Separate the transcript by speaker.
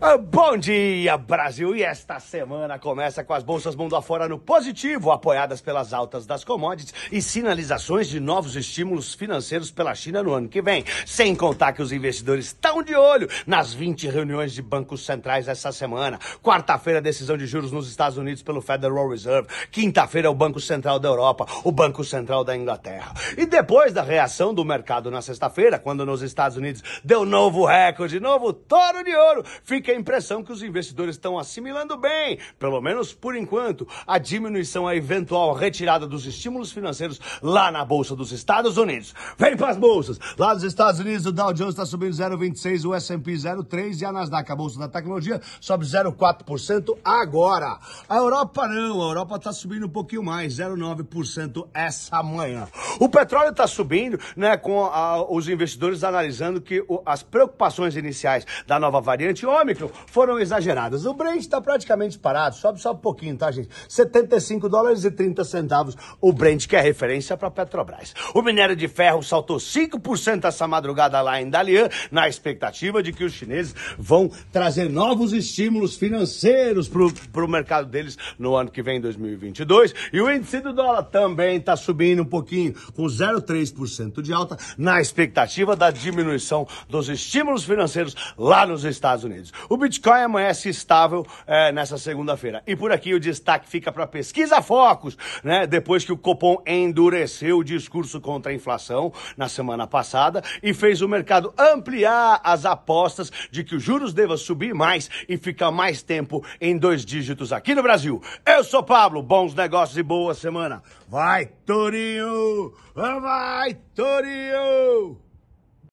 Speaker 1: Ah, bom dia, Brasil! E esta semana começa com as bolsas mundo afora no positivo, apoiadas pelas altas das commodities e sinalizações de novos estímulos financeiros pela China no ano que vem. Sem contar que os investidores estão de olho nas 20 reuniões de bancos centrais essa semana. Quarta-feira, decisão de juros nos Estados Unidos pelo Federal Reserve. Quinta-feira, o Banco Central da Europa, o Banco Central da Inglaterra. E depois da reação do mercado na sexta-feira, quando nos Estados Unidos deu novo recorde, novo toro de ouro, fica fica a impressão que os investidores estão assimilando bem, pelo menos por enquanto, a diminuição a eventual retirada dos estímulos financeiros lá na Bolsa dos Estados Unidos. Vem para as bolsas! Lá nos Estados Unidos, o Dow Jones está subindo 0,26, o S&P 0,3 e a Nasdaq, a Bolsa da Tecnologia, sobe 0,4% agora. A Europa não, a Europa está subindo um pouquinho mais, 0,9% essa manhã. O petróleo está subindo, né, com a, os investidores analisando que o, as preocupações iniciais da nova variante ômicron Patreon foram exageradas. O Brent está praticamente parado, sobe só um pouquinho, tá, gente? 75 dólares e 30 centavos o Brent, que é referência para Petrobras. O minério de ferro saltou 5% essa madrugada lá em Dalian, na expectativa de que os chineses vão trazer novos estímulos financeiros para o mercado deles no ano que vem, 2022. E o índice do dólar também está subindo um pouquinho, com 0,3% de alta, na expectativa da diminuição dos estímulos financeiros lá nos Estados Unidos. O Bitcoin amanhece estável é, nessa segunda-feira. E por aqui o destaque fica para pesquisa focos, né? Depois que o Copom endureceu o discurso contra a inflação na semana passada e fez o mercado ampliar as apostas de que os juros devam subir mais e ficar mais tempo em dois dígitos aqui no Brasil. Eu sou Pablo, bons negócios e boa semana. Vai, Torinho! Vai, Torinho!